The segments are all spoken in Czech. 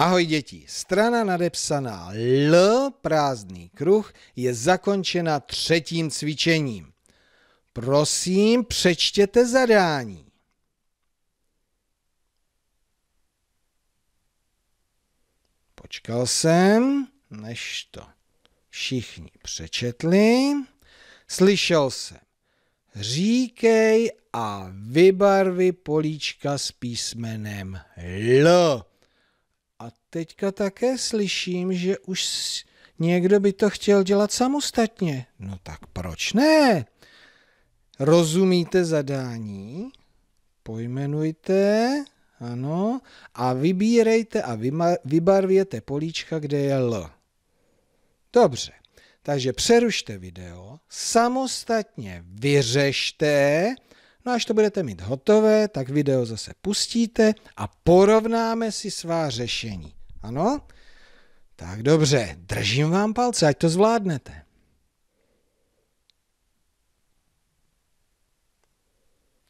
Ahoj děti, strana nadepsaná L, prázdný kruh, je zakončena třetím cvičením. Prosím, přečtěte zadání. Počkal jsem, než to všichni přečetli. Slyšel jsem, říkej a vybarvi políčka s písmenem L teďka také slyším, že už někdo by to chtěl dělat samostatně. No tak proč ne? Rozumíte zadání? Pojmenujte, ano, a vybírejte a vybarvěte políčka, kde je L. Dobře, takže přerušte video, samostatně vyřešte, No až to budete mít hotové, tak video zase pustíte a porovnáme si svá řešení. Ano? Tak dobře, držím vám palce, ať to zvládnete.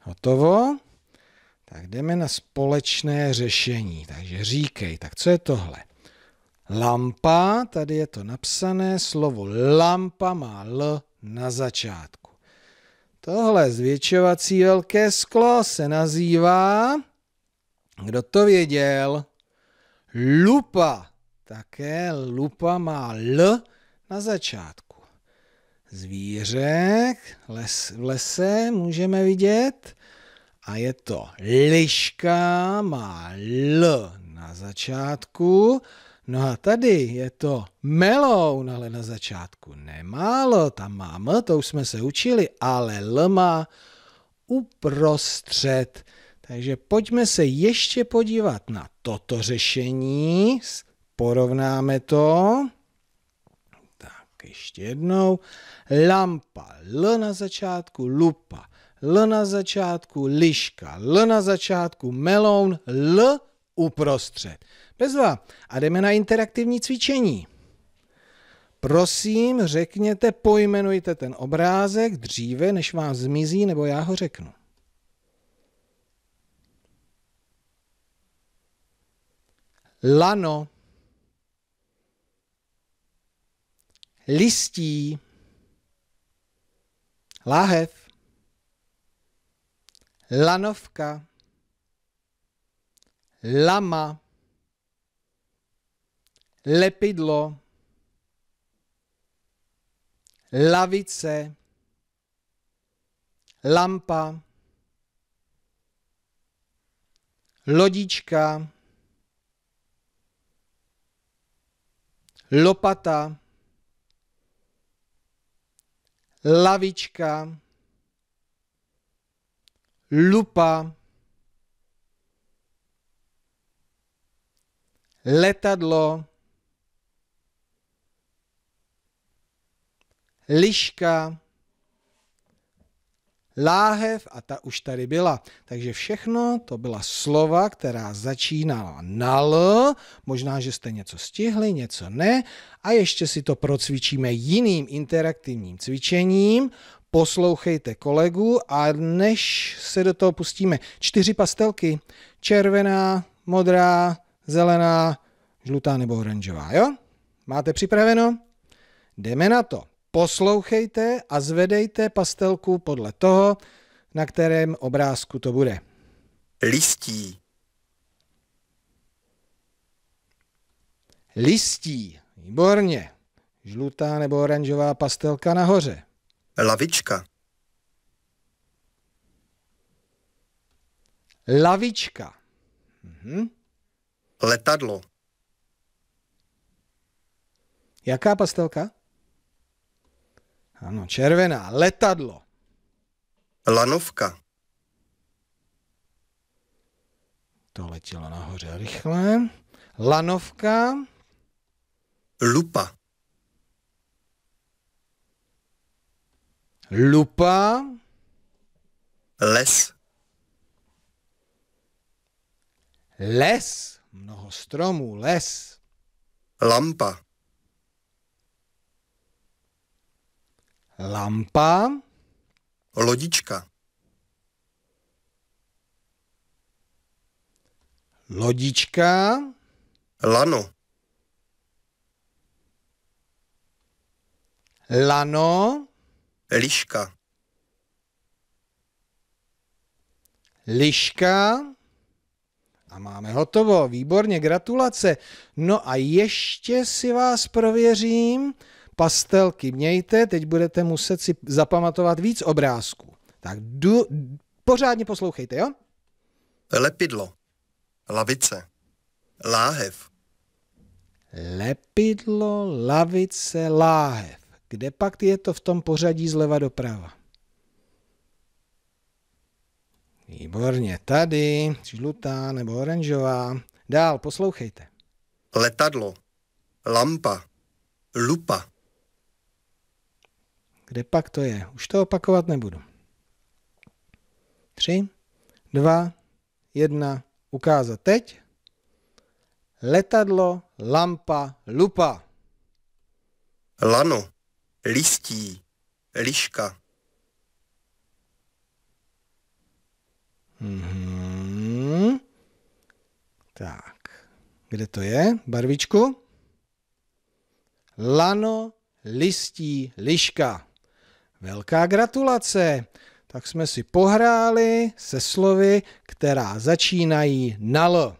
Hotovo? Tak jdeme na společné řešení. Takže říkej, tak co je tohle? Lampa, tady je to napsané, slovo lampa má L na začátku. Tohle zvětšovací velké sklo se nazývá, kdo to věděl? Lupa. Také lupa má L na začátku. Zvíře les, v lese můžeme vidět a je to liška, má L na začátku. No a tady je to meloun, ale na začátku nemálo, tam má M, to už jsme se učili, ale L má uprostřed. Takže pojďme se ještě podívat na toto řešení. Porovnáme to. Tak ještě jednou. Lampa L na začátku, lupa L na začátku, liška L na začátku, meloun L uprostřed. Bezva. A jdeme na interaktivní cvičení. Prosím, řekněte, pojmenujte ten obrázek dříve, než vám zmizí, nebo já ho řeknu. lano, listí, láhev, lanovka, lama, lepidlo, lavice, lampa, lodička, lopata, lavička, lupa, letadlo, liška, láhev a ta už tady byla. Takže všechno to byla slova, která začínala na L, možná, že jste něco stihli, něco ne a ještě si to procvičíme jiným interaktivním cvičením, poslouchejte kolegu a než se do toho pustíme, čtyři pastelky, červená, modrá, zelená, žlutá nebo oranžová, jo? Máte připraveno? Jdeme na to. Poslouchejte a zvedejte pastelku podle toho, na kterém obrázku to bude. Listí. Listí. Výborně. Žlutá nebo oranžová pastelka nahoře. Lavička. Lavička. Mhm. Letadlo. Jaká pastelka? Ano, červená. Letadlo. Lanovka. To letělo nahoře rychle. Lanovka. Lupa. Lupa. Les. Les. Mnoho stromů. Les. Lampa. Lampa. Lodička. Lodička. Lano. Lano. Liška. Liška. A máme hotovo, výborně, gratulace. No a ještě si vás prověřím pastelky mějte, teď budete muset si zapamatovat víc obrázků. Tak du, pořádně poslouchejte, jo? Lepidlo, lavice, láhev. Lepidlo, lavice, láhev. Kde pak je to v tom pořadí zleva doprava? Výborně, tady, žlutá nebo oranžová. Dál, poslouchejte. Letadlo, lampa, lupa. Kde pak to je? Už to opakovat nebudu. Tři, dva, jedna, ukázat teď. Letadlo, lampa, lupa. Lano, listí, liška. Mm-hmm. Tak, kde to je? Barvičku? Lano, listí, liška. Velká gratulace! Tak jsme si pohráli se slovy, která začínají na L.